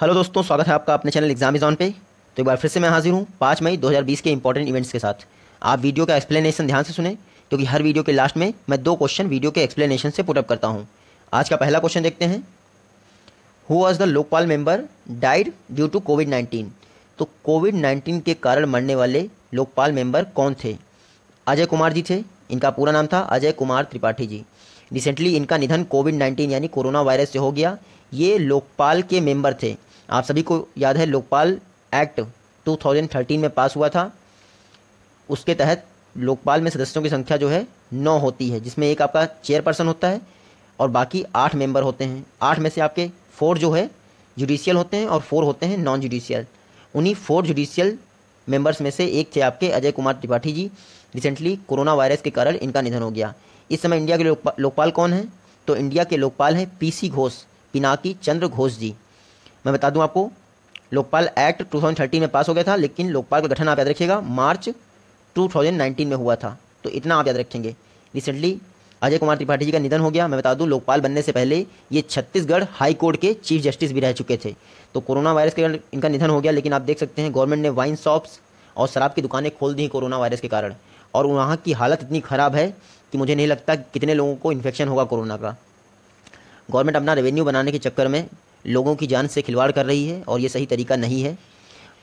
hello दोस्तों स्वागत है आपका अपने चैनल एग्जाम इज पे तो एक बार फिर से मैं हाजिर हूँ पाँच मई 2020 के इंपॉर्टेंट इवेंट्स के साथ आप वीडियो का एक्सप्लेनेशन ध्यान से सुने क्योंकि हर वीडियो के लास्ट में मैं दो क्वेश्चन वीडियो के एक्सप्लेनेशन से पुटअप करता हूँ आज का पहला क्वेश्चन देखते हैं who was the Lokpal member died due to covid nineteen तो कोविड नाइन्टीन के कारण मरने वाले लोकपाल मेंबर कौन थे अजय कुमार जी थे इनका पूरा नाम था अजय कुमार त्रिपाठी जी रिसेंटली इनका निधन कोविड नाइन्टीन यानी कोरोना वायरस से हो गया ये लोकपाल के मेंबर थे आप सभी को याद है लोकपाल एक्ट 2013 में पास हुआ था उसके तहत लोकपाल में सदस्यों की संख्या जो है नौ होती है जिसमें एक आपका चेयरपर्सन होता है और बाकी आठ मेंबर होते हैं आठ में से आपके फोर जो है जुडिशियल होते हैं और फोर होते हैं नॉन जुडिशियल उन्हीं फोर जुडिशियल मेंबर्स में से एक थे आपके Ajay Kumar Tripathi ji recently corona virus के कारण इनका निधन हो गया इस समय इंडिया के लोकपाल कौन है तो इंडिया के लोकपाल हैं पीसी घोष पिनाकी चंद्र घोष जी मैं बता दूं आपको लोकपाल एक्ट 2013 में पास हो गया था लेकिन लोकपाल का गठन आप याद रखिएगा मार्च 2019 में हुआ था तो इतना आप याद रखेंगे रिसेंटली अजय कुमार त्रिपाठी जी का निधन हो गया मैं बता दूं लोकपाल बनने से पहले ये छत्तीसगढ़ हाई कोर्ट के चीफ जस्टिस भी रह चुके थे तो कोरोना वायरस के कारण इनका निधन हो गया लेकिन आप देख सकते हैं गवर्नमेंट ने वाइन शॉप्स और शराब की दुकानें खोल दी कोरोना वायरस के कारण और वहाँ की हालत इतनी ख़राब है कि मुझे नहीं लगता कितने लोगों को इन्फेक्शन होगा कोरोना का गवर्नमेंट अपना रेवेन्यू बनाने के चक्कर में लोगों की जान से खिलवाड़ कर रही है और ये सही तरीका नहीं है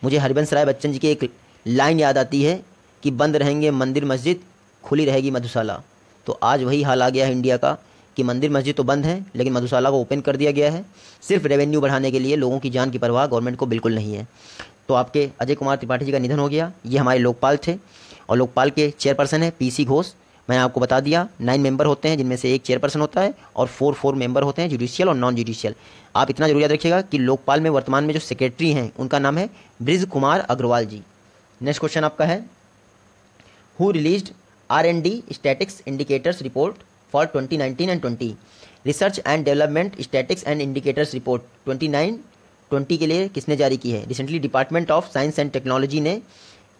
मुझे हरिवंश राय बच्चन जी की एक लाइन याद आती है कि बंद रहेंगे मंदिर मस्जिद खुली रहेगी मधुशाला तो आज वही हाल आ गया है इंडिया का कि मंदिर मस्जिद तो बंद है लेकिन मधुशाला को ओपन कर दिया गया है सिर्फ रेवेन्यू बढ़ाने के लिए लोगों की जान की परवाह गवर्नमेंट को बिल्कुल नहीं है तो आपके अजय कुमार त्रिपाठी जी का निधन हो गया ये हमारे लोकपाल थे और लोकपाल के चेयरपर्सन है सी घोष मैंने आपको बता दिया नाइन मेंबर होते हैं जिनमें से एक चेयरपर्सन होता है और फोर फोर मेंबर होते हैं जुडिशियल और नॉन जुडिशियल आप इतना जरूर याद रखिएगा कि लोकपाल में वर्तमान में जो सेक्रेटरी हैं उनका नाम है ब्रिज कुमार अग्रवाल जी नेक्स्ट क्वेश्चन आपका है who release R and D statistics indicators report for twenty nineteen and twenty research and development statistics and indicators report twenty nine twenty के लिए किसने जारी की है recently department of science and technology ने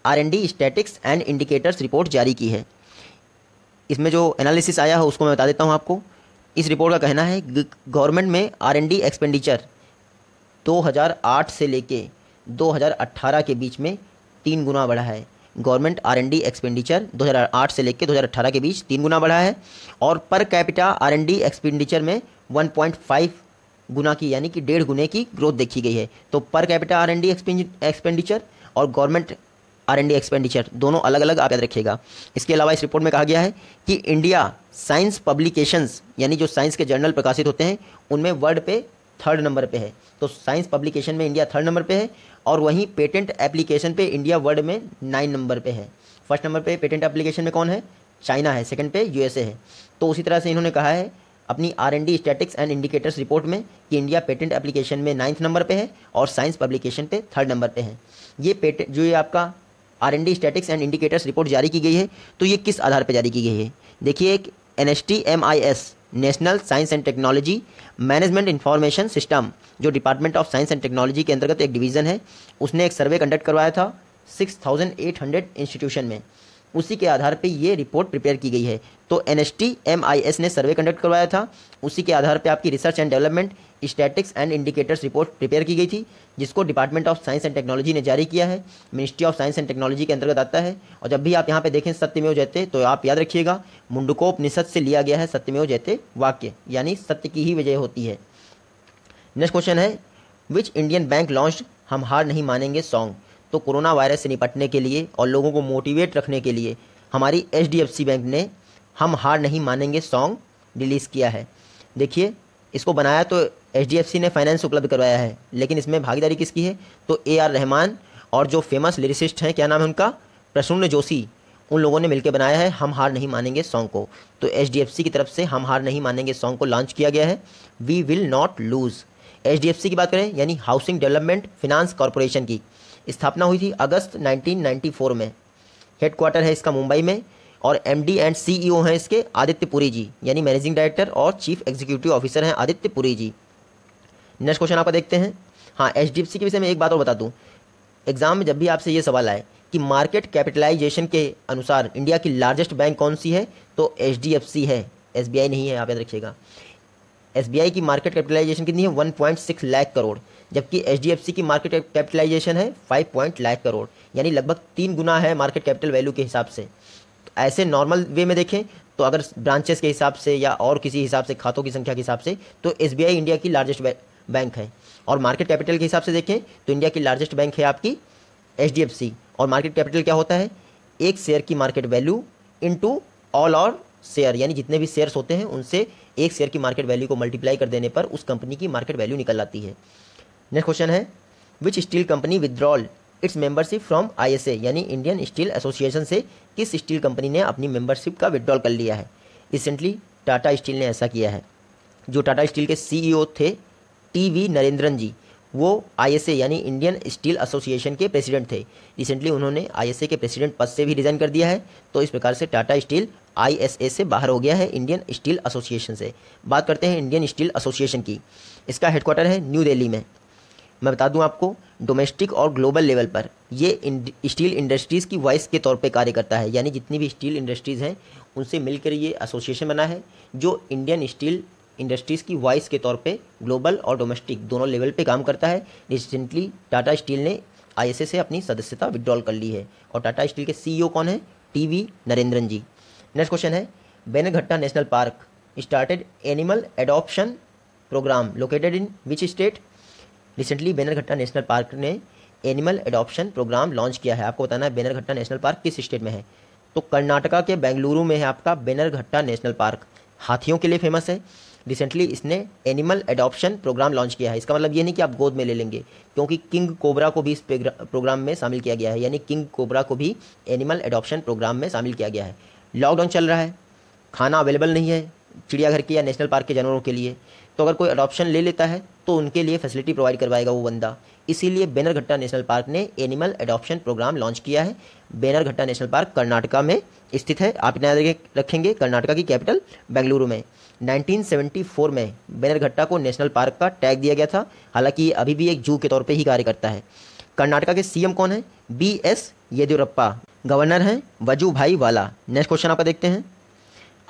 R and D statistics and indicators report जारी की है इसमें जो एनालिसिस आया है उसको मैं बता देता हूँ आपको इस रिपोर्ट का कहना है गवर्नमेंट में आर डी एक्सपेंडिचर 2008 से लेके 2018 के बीच में तीन गुना बढ़ा है गवर्नमेंट आर डी एक्सपेंडिचर 2008 से लेकर 2018 के बीच तीन गुना बढ़ा है और पर कैपिटा आर डी एक्सपेंडिचर में 1.5 गुना की यानी कि डेढ़ गुने की ग्रोथ देखी गई है तो per capita R D expenditure और गवर्नमेंट आर एंड एक्सपेंडिचर दोनों अलग अलग आप याद रखिएगा इसके अलावा इस रिपोर्ट में कहा गया है कि इंडिया साइंस पब्लिकेशंस यानी जो साइंस के जर्नल प्रकाशित होते हैं उनमें वर्ल्ड पे थर्ड नंबर पे है तो साइंस पब्लिकेशन में इंडिया थर्ड नंबर पे है और वहीं पेटेंट एप्लीकेशन पे इंडिया वर्ल्ड में नाइन नंबर पे है फर्स्ट नंबर पे पेटेंट एप्लीकेशन में कौन है चाइना है सेकंड पे यूएसए है तो उसी तरह से इन्होंने कहा है अपनी R and D statistics and indicators report में कि इंडिया पेटेंट एप्लीकेशन में नाइन्थ नंबर पे है और साइंस पब्लिकेशन पे थर्ड नंबर पे है ये पेटेंट जो ये आपका R and D statistics and indicators report जारी की गई है तो ये किस आधार पर जारी की गई है देखिए एक N S T M I S national science and technology management information system जो department of science and technology के अंतर्गत एक डिवीज़न है उसने एक सर्वे कंडक्ट करवाया था six thousand eight hundred institution में उसी के आधार पे ये रिपोर्ट प्रिपेयर की गई है तो N S T M I S ने सर्वे कंडक्ट करवाया था उसी के आधार पे आपकी research and development statistics and indicators report prepare की गई थी जिसको department of science and technology ने जारी किया है ministry of science and technology के अंतर्गत आता है और जब भी आप यहाँ पे देखें सत्यमेव जयते तो आप याद रखिएगा मुंडकोप निषद से लिया गया है सत्यमेव जयते वाक्य यानी सत्य की ही विजय होती है नेक्स्ट क्वेश्चन है विच इंडियन बैंक लॉन्च हम हार नहीं मानेंगे सॉन्ग तो कोरोना वायरस से निपटने के लिए और लोगों को मोटिवेट रखने के लिए हमारी एच बैंक ने हम हार नहीं मानेंगे सॉन्ग रिलीज़ किया है देखिए इसको बनाया तो एच ने फाइनेंस उपलब्ध करवाया है लेकिन इसमें भागीदारी किसकी है तो ए आर रहमान और जो फेमस लिरिसिस्ट हैं क्या नाम है उनका प्रसून जोशी उन लोगों ने मिलकर बनाया है हम हार नहीं मानेंगे सॉन्ग को तो एच की तरफ से हम हार नहीं मानेंगे सॉन्ग को लॉन्च किया गया है we will not lose H की बात करें यानी हाउसिंग डेवलपमेंट फिनांस कॉरपोरेशन की स्थापना हुई थी अगस्त 1994 में हेडक्वार्टर है इसका मुंबई में और एमडी एंड सीईओ हैं इसके आदित्य पुरी जी यानी मैनेजिंग डायरेक्टर और चीफ एग्जीक्यूटिव ऑफिसर हैं आदित्य पुरी जी नेक्स्ट क्वेश्चन आपका देखते हैं हाँ एच के विषय में एक बात और बता दूँ एग्जाम में जब भी आपसे ये सवाल आए कि मार्केट कैपिटलाइजेशन के अनुसार इंडिया की लार्जेस्ट बैंक कौन सी है तो एच है एस नहीं है आप याद रखिएगा एस की मार्केट कैपिटलाइजेशन कितनी है वन लाख करोड़ जबकि एच की मार्केट कैपिटलाइजेशन है फाइव पॉइंट लाइव करोड़ यानी लगभग तीन गुना है मार्केट कैपिटल वैल्यू के हिसाब से तो ऐसे नॉर्मल वे में देखें तो अगर ब्रांचेस के हिसाब से या और किसी हिसाब से खातों की संख्या के हिसाब से तो एस इंडिया की लार्जेस्ट बैंक है और मार्केट कैपिटल के हिसाब से देखें तो इंडिया की लार्जेस्ट बैंक है आपकी एच और मार्केट कैपिटल क्या होता है एक शेयर की मार्केट वैल्यू इंटू ऑल और शेयर यानी जितने भी शेयर्स होते हैं उनसे एक शेयर की मार्केट वैल्यू को मल्टीप्लाई कर देने पर उस कंपनी की मार्केट वैल्यू निकल आती है नेक्स्ट क्वेश्चन है which steel company withdrawal its membership from ISA यानी इंडियन स्टील एसोसिएशन से किस स्टील कंपनी ने अपनी मेंबरशिप का विड्रॉल कर लिया है रिसेंटली टाटा स्टील ने ऐसा किया है जो टाटा स्टील के सीईओ e थे टी वी नरेंद्रन जी वो आईएसए यानी इंडियन स्टील एसोसिएशन के प्रेसिडेंट थे रिसेंटली उन्होंने आईएसए के प्रेसिडेंट पद से भी रिज़ाइन कर दिया है तो इस प्रकार से टाटा स्टील आईएसए से बाहर हो गया है इंडियन स्टील एसोसिएशन से बात करते हैं इंडियन स्टील एसोसिएशन की इसका हेडक्वार्टर है न्यू दिल्ली में मैं बता दूं आपको डोमेस्टिक और ग्लोबल लेवल पर ये स्टील इंडस्ट्रीज़ की वॉइस के तौर पे कार्य करता है यानी जितनी भी स्टील इंडस्ट्रीज़ हैं उनसे मिलकर ये एसोसिएशन बना है जो इंडियन स्टील इंडस्ट्रीज़ की वॉइस के तौर पे ग्लोबल और डोमेस्टिक दोनों लेवल पे काम करता है रिसेंटली टाटा स्टील ने आई से अपनी सदस्यता विड्रॉल कर ली है और टाटा स्टील के सी e कौन है T V Narendran ji next question है Bannerghatta national park started animal adoption programme located in which state recently Bannerghatta national park ने एनिमल एडॉप्शन प्रोग्राम लॉन्च किया है आपको बताना है बेनरघट्टा नेशनल पार्क किस स्टेट में है तो कर्नाटका के बेंगलुरु में है आपका बेनरघट्टा नेशनल पार्क हाथियों के लिए फेमस है रिसेंटली इसने एनिमल एडॉप्शन प्रोग्राम लॉन्च किया है इसका मतलब ये नहीं कि आप गोद में ले लेंगे क्योंकि किंग कोबरा को भी इस प्रोग्राम में शामिल किया गया है यानी किंग कोबरा को भी एनिमल एडॉप्शन प्रोग्राम में शामिल किया गया है लॉकडाउन चल रहा है खाना अवेलेबल नहीं है चिड़ियाघर के या नेशनल पार्क के जानवरों के लिए तो अगर कोई अडॉप्शन ले लेता है तो उनके लिए फैसिलिटी प्रोवाइड करवाएगा वो बंदा इसीलिए बेनरघट्टा नेशनल पार्क ने एनिमल एडॉप्शन प्रोग्राम लॉन्च किया है बेनरघट्टा नेशनल पार्क कर्नाटका में स्थित है आप इतना रखेंगे कर्नाटका की कैपिटल बेंगलुरु में 1974 में बेनरघट्टा को नेशनल पार्क का टैग दिया गया था हालांकि अभी भी एक जू के तौर पर ही कार्य करता है कर्नाटका के सीएम कौन है बी एस येदियुरप्पा गवर्नर हैं वजू भाई वाला नेक्स्ट क्वेश्चन आपका देखते हैं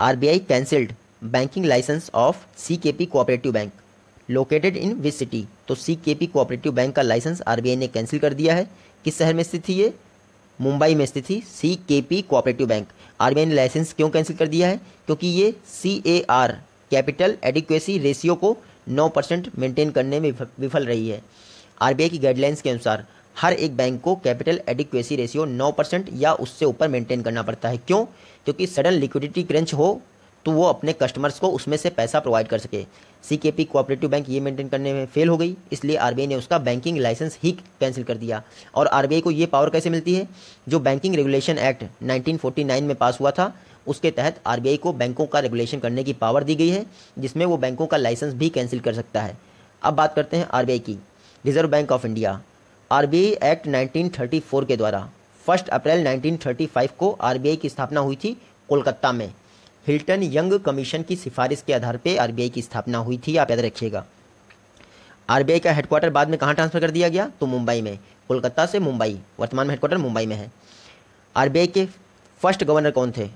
RBI cancelled banking licence of C K P cooperative bank located in which city तो C K P cooperative bank का लाइसेंस आर बी आई ने कैंसिल कर दिया है किस शहर में स्थित थी ये मुंबई में स्थित थी C K P cooperative bank R B I ने लाइसेंस क्यों कैंसिल कर दिया है क्योंकि ये C A R capital adequacy ratio को नौ परसेंट मेंटेन करने में विफल रही है आर बी आई की गाइडलाइंस के अनुसार हर एक बैंक को कैपिटल एडिक्वेसी रेशियो नौ परसेंट या उससे ऊपर मेंटेन करना पड़ता है क्यों क्योंकि सडन लिक्विडिटी क्रंच हो तो वो अपने कस्टमर्स को उसमें से पैसा प्रोवाइड कर सके C K P cooperative bank ये मेंटेन करने में फेल हो गई इसलिए आई ने उसका बैंकिंग लाइसेंस ही कैंसिल कर दिया और आई को ये पावर कैसे मिलती है जो बैंकिंग रेगुलेशन एक्ट 1949 में पास हुआ था उसके तहत आई को बैंकों का रेगुलेशन करने की पावर दी गई है जिसमें वो बैंकों का लाइसेंस भी कैंसिल कर सकता है अब बात करते हैं आई की reserve bank of India I act 1934 के द्वारा फर्स्ट अप्रैल 1935 को आई की स्थापना हुई थी कोलकाता में हिल्टन यंग कमीशन की सिफारिश के आधार पर आरबीआई की स्थापना हुई थी आप याद रखिएगा आरबीआई का हेडक्वार्टर बाद में कहाँ ट्रांसफर कर दिया गया तो मुंबई में कोलकाता से मुंबई वर्तमान में हेडक्वार्टर मुंबई में है आर के फर्स्ट गवर्नर कौन थे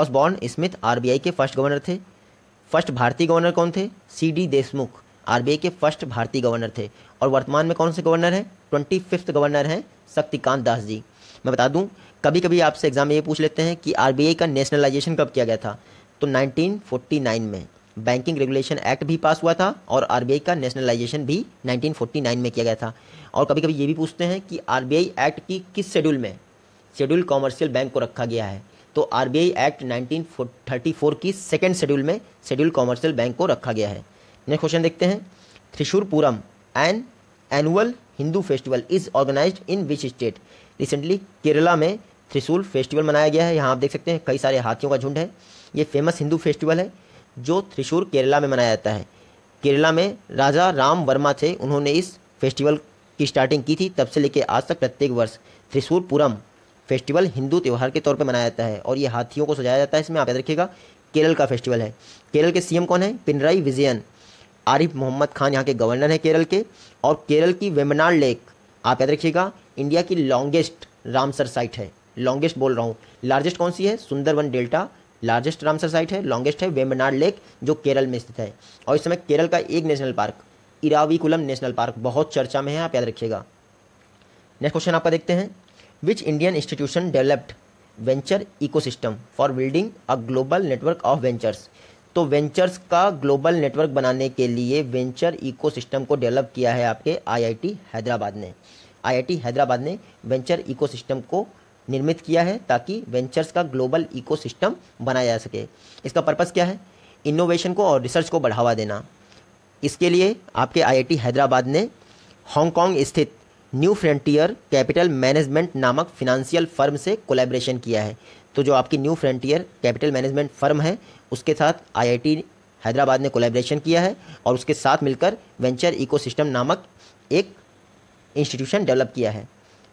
ऑसबॉर्न स्मिथ आर के फर्स्ट गवर्नर थे फर्स्ट भारतीय गवर्नर कौन थे सी डी देशमुख आर के फर्स्ट भारतीय गवर्नर थे और वर्तमान में कौन से गवर्नर हैं ट्वेंटी फिफ्थ गवर्नर हैं शक्तिकांत दास जी मैं बता दूं कभी कभी आपसे एग्ज़ाम में ये पूछ लेते हैं कि आर का नेशनलाइजेशन कब किया गया था तो 1949 में बैंकिंग रेगुलेशन एक्ट भी पास हुआ था और आर का नेशनलाइजेशन भी 1949 में किया गया था और कभी कभी ये भी पूछते हैं कि आर एक्ट की किस शेड्यूल में शेड्यूल कॉमर्शियल बैंक को रखा गया है तो आर एक्ट 1934 की सेकेंड शेड्यूल में शेड्यूल कॉमर्शियल बैंक को रखा गया है नेक्स्ट क्वेश्चन देखते हैं Thrissur Pooram and annual Hindu festival is organise in which state recently Kerala में त्रिशूल फेस्टिवल मनाया गया है यहाँ आप देख सकते हैं कई सारे हाथियों का झुंड है ये फेमस हिंदू फेस्टिवल है जो त्रिशूल केरला में मनाया जाता है केरला में राजा राम वर्मा थे उन्होंने इस फेस्टिवल की स्टार्टिंग की थी तब से लेकर आज तक प्रत्येक वर्ष त्रिशूल पूरम फेस्टिवल हिंदू त्यौहार के तौर पर मनाया जाता है और ये हाथियों को सजाया जाता है इसमें आप याद रखिएगा केरल का फेस्टिवल है केरल के सीएम कौन है पिनराई विजयन आरिफ मोहम्मद खान यहाँ के गवर्नर हैं केरल के और केरल की वेमनाड लेक आप याद रखिएगा इंडिया की लॉन्गेस्ट रामसर साइट है लॉन्गेस्ट बोल रहा हूँ लार्जेस्ट कौन सी है Sundarban delta largest Ramsar site है लॉन्गेस्ट है वेम्बनाड लेक जो केरल में स्थित है और इस समय केरल का एक national park Eravikulam national park बहुत चर्चा में है आप याद रखिएगा नेक्स्ट क्वेश्चन आपका देखते हैं which Indian institution developed venture ecosystem for building a global network of ventures तो वेंचर्स का ग्लोबल नेटवर्क बनाने के लिए वेंचर इकोसिस्टम को डेवलप किया है आपके आईआईटी हैदराबाद ने आईआईटी हैदराबाद ने वेंचर इकोसिस्टम को निर्मित किया है ताकि वेंचर्स का ग्लोबल इकोसिस्टम बनाया जा सके इसका पर्पस क्या है इनोवेशन को और रिसर्च को बढ़ावा देना इसके लिए आपके आईआईटी हैदराबाद ने हांगकांग स्थित न्यू फ्रंटियर कैपिटल मैनेजमेंट नामक फिनंशियल फर्म से कोलैबोरेशन किया है तो जो आपकी new frontier capital management firm है उसके साथ आईआईटी हैदराबाद ने कोलैबोरेशन किया है और उसके साथ मिलकर वेंचर इकोसिस्टम नामक एक इंस्टीट्यूशन डेवलप किया है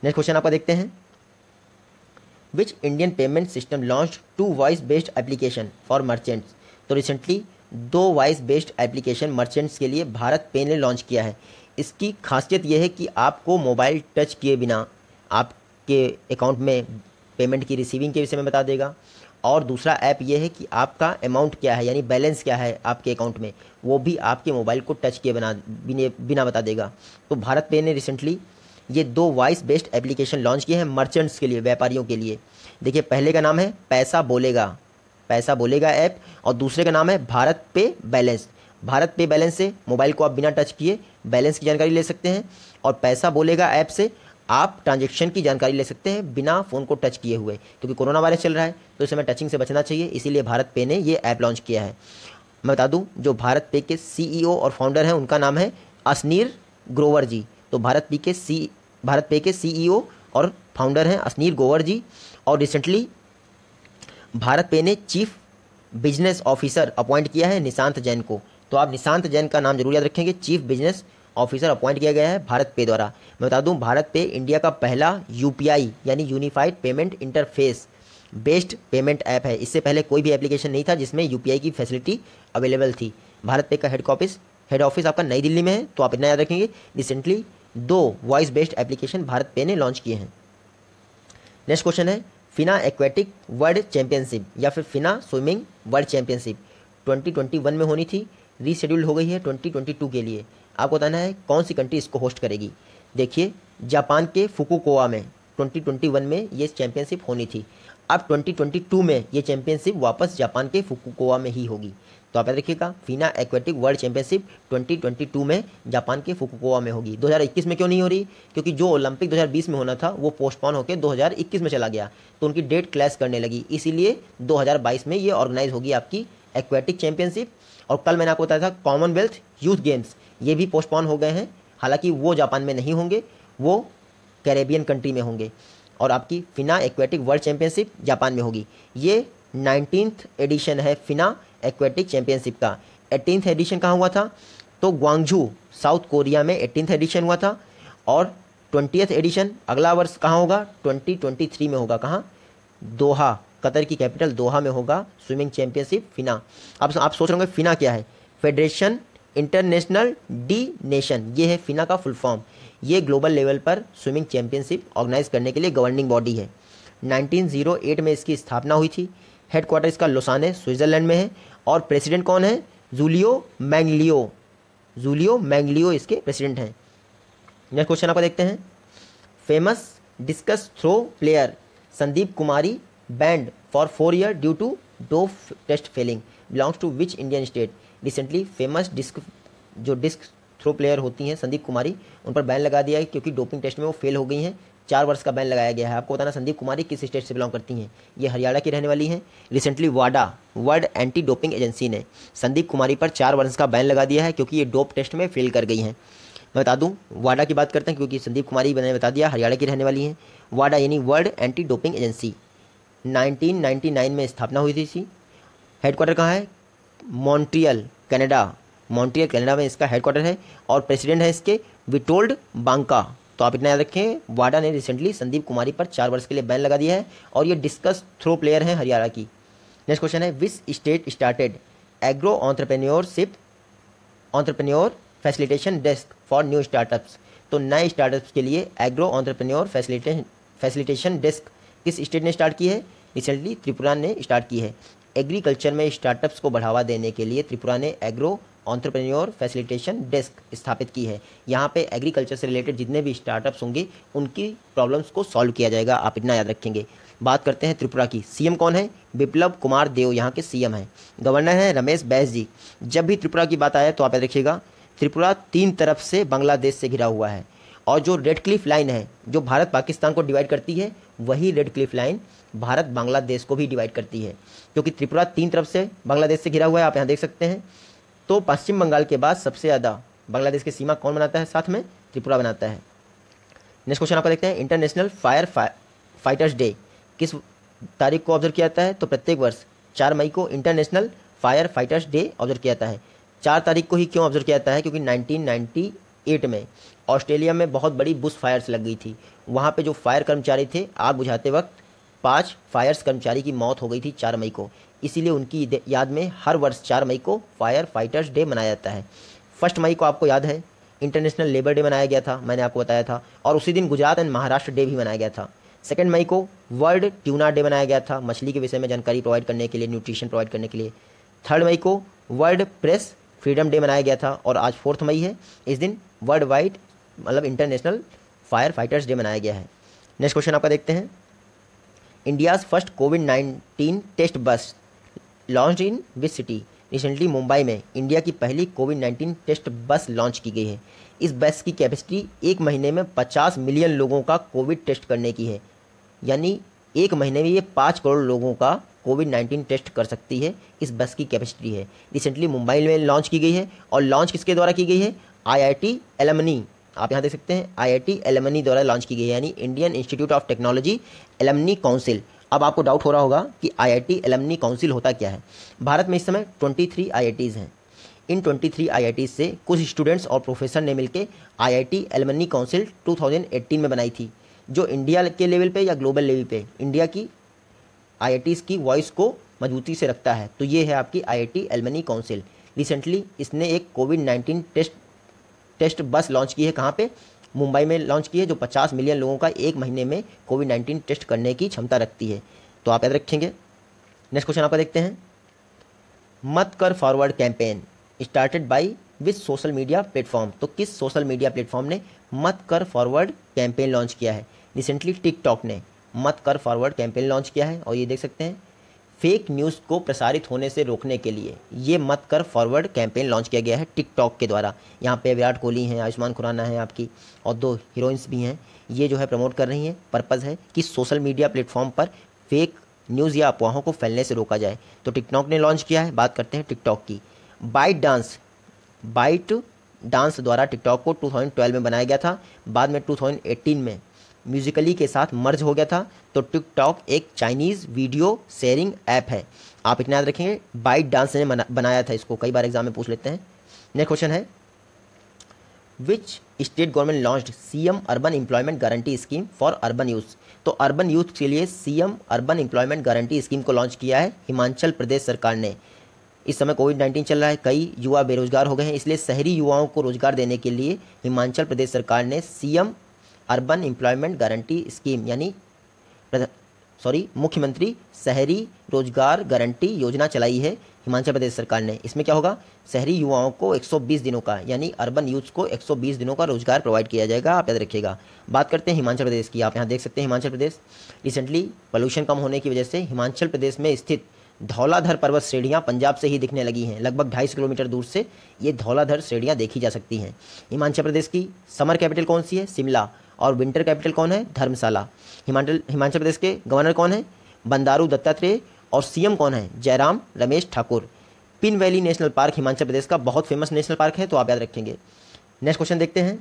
नेक्स्ट क्वेश्चन आपका देखते हैं which Indian payment system launch two voice based application for merchants तो रिसेंटली दो वॉइस बेस्ड एप्लीकेशन मर्चेंट्स के लिए भारत पे ने लॉन्च किया है इसकी खासियत यह है कि आपको मोबाइल टच किए बिना आपके अकाउंट में पेमेंट की रिसीविंग के विषय में बता देगा और दूसरा ऐप यह है कि आपका अमाउंट क्या है यानी बैलेंस क्या है आपके अकाउंट में वो भी आपके मोबाइल को टच किए बना बिना बता देगा तो भारत पे ने रिसेंटली ये दो वॉइस बेस्ड एप्लीकेशन लॉन्च किए हैं मर्चेंट्स के लिए व्यापारियों के लिए देखिए पहले का नाम है पैसा बोलेगा पैसा बोलेगा ऐप और दूसरे का नाम है भारत पे बैलेंस भारत पे बैलेंस से मोबाइल को आप बिना टच किए बैलेंस की जानकारी ले सकते हैं और पैसा बोलेगा ऐप से आप ट्रांजेक्शन की जानकारी ले सकते हैं बिना फ़ोन को टच किए हुए क्योंकि कोरोना वायरस चल रहा है तो इस समय टचिंग से बचना चाहिए इसीलिए भारत पे ने ये ऐप लॉन्च किया है मैं बता दूं जो भारत पे के सीईओ e और फाउंडर हैं उनका नाम है असनीर ग्रोवर जी तो भारत पे के सी भारत पे के सीईओ e और फाउंडर हैं असनील गोवर जी और रिसेंटली भारत पे ने चीफ बिजनेस ऑफिसर अपॉइंट किया है निशांत जैन को तो आप निशांत जैन का नाम जरूर याद रखेंगे चीफ बिजनेस ऑफिसर अपॉइंट किया गया है भारत पे द्वारा मैं बता दूं भारत पे इंडिया का पहला यू यानी unified payment interface based payment app है इससे पहले कोई भी एप्लीकेशन नहीं था जिसमें यू की फैसिलिटी अवेलेबल थी भारत पे का हेड ऑफिस हेड ऑफिस आपका नई दिल्ली में है तो आप इतना याद रखेंगे रिसेंटली दो वॉइस बेस्ड एप्लीकेशन भारत पे ने लॉन्च किए हैं नेक्स्ट क्वेश्चन है फिना एक्वेटिक वर्ल्ड चैंपियनशिप या फिर फिना स्विमिंग वर्ल्ड चैंपियनशिप 2021 में होनी थी रीशेड्यूल हो गई है 2022 के लिए आपको बताना है कौन सी कंट्री इसको होस्ट करेगी देखिए जापान के फुकुकोवा में 2021 में ये चैंपियनशिप होनी थी अब 2022 में ये चैंपियनशिप वापस जापान के फुकुकोवा में ही होगी तो आप याद रखिएगा फीना एक्वेटिक वर्ल्ड चैंपियनशिप 2022 में जापान के फुकुकोवा में होगी 2021 में क्यों नहीं हो रही क्योंकि जो ओलंपिक 2020 में होना था वो पोस्टपोन होकर 2021 में चला गया तो उनकी डेट क्लैश करने लगी इसीलिए 2022 में ये ऑर्गेनाइज होगी आपकी एक्वेटिक चैंपियनशिप और कल मैंने आपको बताया था कॉमनवेल्थ यूथ गेम्स ये भी पोस्टपोन हो गए हैं हालांकि वो जापान में नहीं होंगे वो कैरेबियन कंट्री में होंगे और आपकी FINA aquatic world championship Japan में होगी ये नाइनटीन्थ एडिशन है फिना एक्वेटिक चैंपियनशिप का एटीन एडिशन कहाँ हुआ था तो ग्वांगझू साउथ कोरिया में एटीन एडिशन हुआ था और ट्वेंटियथ एडिशन अगला वर्ष कहाँ होगा ट्वेंटी ट्वेंटी थ्री में होगा कहाँ दोहा कतर की कैपिटल दोहा में होगा स्विमिंग चैंपियनशिप फिना अब आप सोच रहे होंगे फिना क्या है फेडरेशन इंटरनेशनल डी नेशन ये है फिना का फुल फॉर्म ये ग्लोबल लेवल पर स्विमिंग चैंपियनशिप ऑर्गेनाइज करने के लिए गवर्निंग बॉडी है 1908 में इसकी स्थापना हुई थी हेडक्वार्टर इसका लोसाने स्विट्ज़रलैंड में है और प्रेसिडेंट कौन है जूलियो मैंगलियो जूलियो मैंगलियो इसके प्रेसिडेंट हैं नेक्स्ट क्वेश्चन आपको देखते हैं famous discus throw player Sandeep Kumari banned for four year due to dope test failing belongs to which Indian state recently famous disc जो डिस्क थ्रो प्लेयर होती हैं संदीप कुमारी उन पर बैन लगा दिया है क्योंकि डोपिंग टेस्ट में वो फेल हो गई हैं चार वर्ष का बैन लगाया गया है आपको बताना संदीप कुमारी किस स्टेट से बिलोंग करती हैं ये हरियाणा की रहने वाली हैं रिसेंटली वाडा वर्ल्ड एंटी डोपिंग एजेंसी ने संदीप कुमारी पर चार वर्ष का बैन लगा दिया है क्योंकि ये डोप टेस्ट में फेल कर गई हैं मैं बता दूं वाडा की बात करते हैं क्योंकि संदीप कुमारी मैंने बता दिया हरियाणा की रहने वाली हैं वाडा यानी वर्ल्ड एंटी डोपिंग एजेंसी 1999 में स्थापना हुई थी इसी हेडक्वार्टर कहाँ है मॉन्ट्रियल कनाडा मॉन्ट्रियल कनाडा में इसका हेडक्वार्टर है और प्रेसिडेंट है इसके विटोल्ड बांका तो आप इतना याद रखें वाडा ने रिसेंटली संदीप कुमारी पर चार वर्ष के लिए बैन लगा दिया है और ये डिस्कस थ्रो प्लेयर हैं हरियाणा की नेक्स्ट क्वेश्चन है which state started agro entrepreneurship entrepreneur facilitation desk for new startups तो नए स्टार्टअप्स के लिए agro entrepreneur facilitation facilitation desk किस स्टेट ने स्टार्ट की है रिसेंटली त्रिपुरा ने स्टार्ट की है एग्रीकल्चर में स्टार्टअप्स को बढ़ावा देने के लिए त्रिपुरा ने एग्रो ऑन्टरप्रेन्योर फैसिलिटेशन डेस्क स्थापित की है यहाँ पे एग्रीकल्चर से रिलेटेड जितने भी स्टार्टअप्स होंगे उनकी प्रॉब्लम्स को सॉल्व किया जाएगा आप इतना याद रखेंगे बात करते हैं त्रिपुरा की सीएम कौन है विप्लव कुमार देव यहाँ के सीएम हैं गवर्नर हैं रमेश बैस जी जब भी त्रिपुरा की बात आए तो आप याद रखिएगा त्रिपुरा तीन तरफ से बांग्लादेश से घिरा हुआ है और जो रेड क्लिफ लाइन है जो भारत पाकिस्तान को डिवाइड करती है वही Radcliffe line Bharat Bangladesh को भी डिवाइड करती है क्योंकि त्रिपुरा तीन तरफ से बांग्लादेश से घिरा हुआ है आप यहाँ देख सकते हैं तो पश्चिम बंगाल के बाद सबसे ज़्यादा बांग्लादेश की सीमा कौन बनाता है साथ में त्रिपुरा बनाता है नेक्स्ट क्वेश्चन आपका देखते हैं इंटरनेशनल फायर फाइटर्स डे किस तारीख को ऑब्जर्व किया जाता है तो प्रत्येक वर्ष चार मई को international fire fighters day observe किया जाता है चार तारीख को ही क्यों ऑब्जर्व किया जाता है क्योंकि 1998 में ऑस्ट्रेलिया में बहुत बड़ी बुश फायर्स लग गई थी वहाँ पे जो फायर कर्मचारी थे आग बुझाते वक्त पाँच फायर्स कर्मचारी की मौत हो गई थी चार मई को इसीलिए उनकी याद में हर वर्ष चार मई को फायर फाइटर्स डे मनाया जाता है फर्स्ट मई को आपको याद है इंटरनेशनल लेबर डे मनाया गया था मैंने आपको बताया था और उसी दिन गुजरात एंड महाराष्ट्र डे भी मनाया गया था सेकेंड मई को वर्ल्ड ट्यूना डे मनाया गया था मछली के विषय में जानकारी प्रोवाइड करने के लिए न्यूट्रिशन प्रोवाइड करने के लिए थर्ड मई को वर्ल्ड प्रेस फ्रीडम डे मनाया गया था और आज फोर्थ मई है इस दिन वर्ल्ड वाइड मतलब इंटरनेशनल फायर फाइटर्स डे मनाया गया है नेक्स्ट क्वेश्चन आपका देखते हैं India's first COVID nineteen test bus launch in which city recently Mumbai में इंडिया की पहली COVID nineteen test bus launch की गई है इस बस की कैपेसिटी एक महीने में पचास मिलियन लोगों का कोविड टेस्ट करने की है यानी एक महीने में ये पाँच करोड़ लोगों का कोविड नाइन्टीन टेस्ट कर सकती है इस बस की कैपेसिटी है रिसेंटली मुंबई में लॉन्च की गई है और लॉन्च किसके द्वारा की गई है आई टी एलमनी आप यहाँ देख सकते हैं आईआईटी एलमनी द्वारा लॉन्च की गई है यानी Indian institute of technology alumni council अब आपको डाउट हो रहा होगा कि आईआईटी एलमनी काउंसिल होता क्या है भारत में इस समय 23 टीज़ हैं इन 23 टीज से कुछ स्टूडेंट्स और प्रोफेसर ने मिलकर आई टी एलमनी काउंसिल 2018 में बनाई थी जो इंडिया के लेवल पर या ग्लोबल लेवल पर इंडिया की टीज की वॉइस को मजबूती से रखता है तो ये है आपकी I T alumni council recently इसने एक COVID nineteen test test bus launch की है कहाँ पे मुंबई में लॉन्च की है जो 50 मिलियन लोगों का एक महीने में कोविड 19 टेस्ट करने की क्षमता रखती है तो आप याद रखेंगे नेक्स्ट क्वेश्चन आपका देखते हैं मत कर forward campaign started by with social media platform तो किस सोशल मीडिया प्लेटफॉर्म ने मत कर फॉरवर्ड कैंपेन लॉन्च किया है रिसेंटली टिकटॉक ने मत कर फॉरवर्ड कैंपेन लॉन्च किया है और ये देख सकते हैं फेक न्यूज़ को प्रसारित होने से रोकने के लिए ये मत कर फॉरवर्ड कैंपेन लॉन्च किया गया है टिकटॉक के द्वारा यहाँ पे विराट कोहली हैं आयुष्मान खुराना है आपकी और दो हीरोइंस भी हैं ये जो है प्रमोट कर रही हैं पर्पज़ है कि सोशल मीडिया प्लेटफॉर्म पर फेक न्यूज़ या अफवाहों को फैलने से रोका जाए तो टिकटॉक ने लॉन्च किया है बात करते हैं टिकटॉक की बाइट डांस बाइट डांस द्वारा टिकटॉक को 2012 में बनाया गया था बाद में 2018 में म्यूजिकली के साथ मर्ज हो गया था तो टिकटॉक एक चाइनीज़ वीडियो शेयरिंग ऐप है आप इतना याद रखेंगे बाइट डांस ने बनाया था इसको कई बार एग्जाम में पूछ लेते हैं नेक्स्ट क्वेश्चन है which state government launch C M urban employment guarantee scheme for urban youth तो अर्बन यूथ के लिए C M urban employment guarantee scheme को लॉन्च किया है हिमाचल प्रदेश सरकार ने इस समय कोविड नाइन्टीन चल रहा है कई युवा बेरोजगार हो गए हैं इसलिए शहरी युवाओं को रोजगार देने के लिए हिमाचल प्रदेश सरकार ने C M urban employment guarantee scheme यानी सॉरी मुख्यमंत्री शहरी रोजगार गारंटी योजना चलाई है हिमाचल प्रदेश सरकार ने इसमें क्या होगा शहरी युवाओं को 120 दिनों का यानी अर्बन यूथ को 120 दिनों का रोजगार प्रोवाइड किया जाएगा आप याद रखिएगा बात करते हैं हिमाचल प्रदेश की आप यहाँ देख सकते हैं हिमाचल प्रदेश रिसेंटली पोल्यूशन कम होने की वजह से हिमाचल प्रदेश में स्थित धौलाधर पर्वत श्रेणियाँ पंजाब से ही दिखने लगी हैं लगभग ढाई सौ किलोमीटर दूर से ये धौलाधर श्रेणियाँ देखी जा सकती हैं हिमाचल प्रदेश की समर कैपिटल कौन सी है शिमला और विंटर कैपिटल कौन है धर्मशाला हिमाचल हिमाचल प्रदेश के गवर्नर कौन है बंदारू दत्तात्रेय और सीएम कौन है Jairam Ramesh Thakur Pin valley national park Himachal Pradesh का बहुत फेमस नेशनल पार्क है तो आप याद रखेंगे नेक्स्ट क्वेश्चन देखते हैं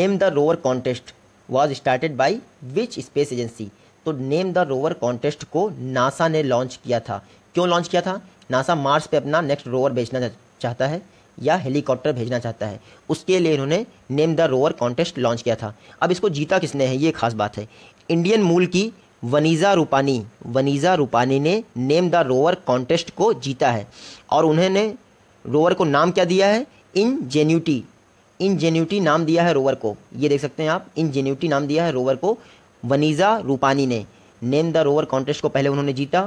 name the rover contest was started by which space agency तो नेम द रोवर कॉन्टेस्ट को नासा ने लॉन्च किया था क्यों लॉन्च किया था नासा मार्स पे अपना नेक्स्ट रोवर भेजना चाहता है या हेलीकॉप्टर भेजना चाहता है उसके लिए इन्होंने name the rover contest launch किया था अब इसको जीता किसने है ये खास बात है इंडियन मूल की वनीज़ा रूपानी वनीज़ा रूपानी ने नेम द रोवर कॉन्टेस्ट को जीता है और उन्होंने रोवर को नाम क्या दिया है इनजेन्यूटी इनजेन्यूटी नाम दिया है रोवर को ये देख सकते हैं आप इनजेन्यूटी नाम दिया है रोवर को वनीज़ा रूपानी ने नेम द रोवर कॉन्टेस्ट को पहले उन्होंने जीता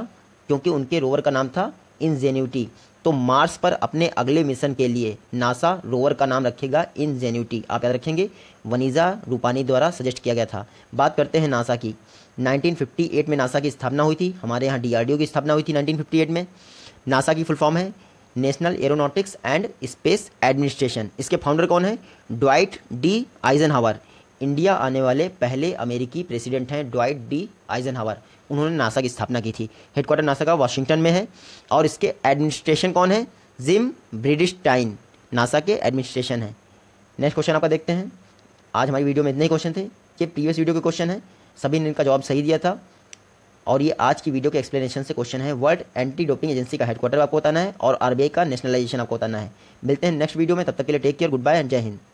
क्योंकि उनके रोवर का नाम था इनजेन्यूटी तो मार्स पर अपने अगले मिशन के लिए नासा रोवर का नाम रखेगा इनजेन्यूटी आप याद रखेंगे वनीजा रूपानी द्वारा सजेस्ट किया गया था बात करते हैं नासा की 1958 में नासा की स्थापना हुई थी हमारे यहाँ डीआरडीओ की स्थापना हुई थी 1958 में नासा की फुल फॉर्म है national aeronautics and space administration इसके फाउंडर कौन है ड्वाइट डी आइजन इंडिया आने वाले पहले अमेरिकी प्रेसिडेंट हैं ड्वाइट डी आइजन उन्होंने नासा की स्थापना की थी हेडक्वार्टर नासा का वाशिंगटन में है और इसके एडमिनिस्ट्रेशन कौन है जिम टाइन नासा के एडमिनिस्ट्रेशन है नेक्स्ट क्वेश्चन आपका देखते हैं आज हमारी वीडियो में इतने ही क्वेश्चन थे ये प्रीवियस वीडियो के क्वेश्चन है सभी ने इनका जवाब सही दिया था और ये आज की वीडियो के एक्सप्लेनेशन से क्वेश्चन है वर्ल्ड एंटी डोपिंग एजेंसी का हेडक्वार्टर आपको बताना है और आरबीआई का नेशनलाइजेशन आपको बताना है मिलते हैं नेक्स्ट वीडियो में तब तक के लिए take care good bye and Jai Hind